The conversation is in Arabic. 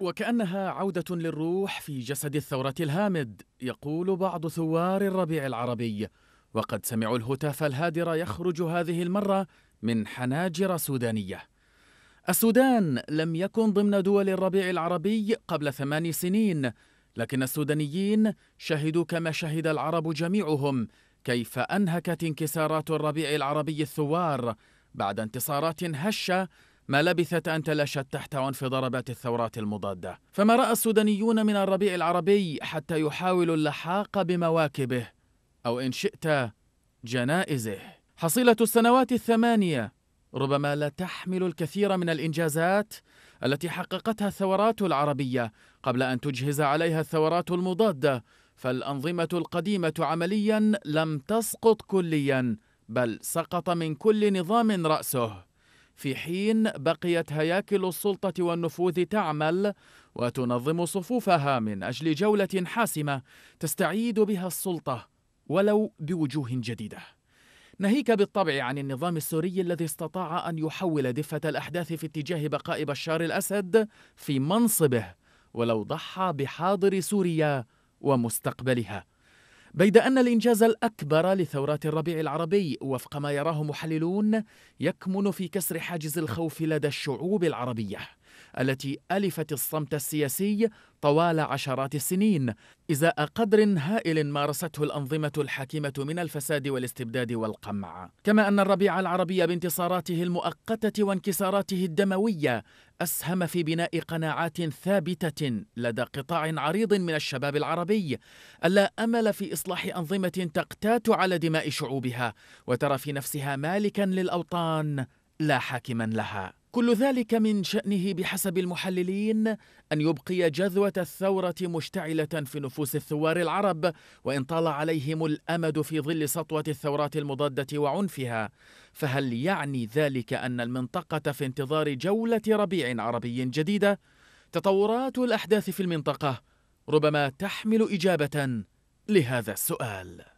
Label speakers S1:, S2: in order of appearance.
S1: وكأنها عودة للروح في جسد الثورة الهامد يقول بعض ثوار الربيع العربي وقد سمعوا الهتاف الهادر يخرج هذه المرة من حناجر سودانية السودان لم يكن ضمن دول الربيع العربي قبل ثمان سنين لكن السودانيين شهدوا كما شهد العرب جميعهم كيف أنهكت انكسارات الربيع العربي الثوار بعد انتصارات هشة ما لبثت أن تلاشت تحت عنف ضربات الثورات المضادة فما رأى السودانيون من الربيع العربي حتى يحاولوا اللحاق بمواكبه أو إن شئت جنائزه حصيلة السنوات الثمانية ربما لا تحمل الكثير من الإنجازات التي حققتها الثورات العربية قبل أن تجهز عليها الثورات المضادة فالأنظمة القديمة عمليا لم تسقط كليا بل سقط من كل نظام رأسه في حين بقيت هياكل السلطة والنفوذ تعمل وتنظم صفوفها من أجل جولة حاسمة تستعيد بها السلطة ولو بوجوه جديدة ناهيك بالطبع عن النظام السوري الذي استطاع أن يحول دفة الأحداث في اتجاه بقاء بشار الأسد في منصبه ولو ضحى بحاضر سوريا ومستقبلها بيد أن الإنجاز الأكبر لثورات الربيع العربي وفق ما يراه محللون يكمن في كسر حاجز الخوف لدى الشعوب العربية التي ألفت الصمت السياسي طوال عشرات السنين إزاء قدر هائل مارسته الأنظمة الحاكمة من الفساد والاستبداد والقمع كما أن الربيع العربي بانتصاراته المؤقتة وانكساراته الدموية أسهم في بناء قناعات ثابتة لدى قطاع عريض من الشباب العربي ألا أمل في إصلاح أنظمة تقتات على دماء شعوبها وترى في نفسها مالكا للأوطان لا حاكما لها كل ذلك من شأنه بحسب المحللين أن يبقي جذوة الثورة مشتعلة في نفوس الثوار العرب وإن طال عليهم الأمد في ظل سطوة الثورات المضادة وعنفها فهل يعني ذلك أن المنطقة في انتظار جولة ربيع عربي جديدة؟ تطورات الأحداث في المنطقة ربما تحمل إجابة لهذا السؤال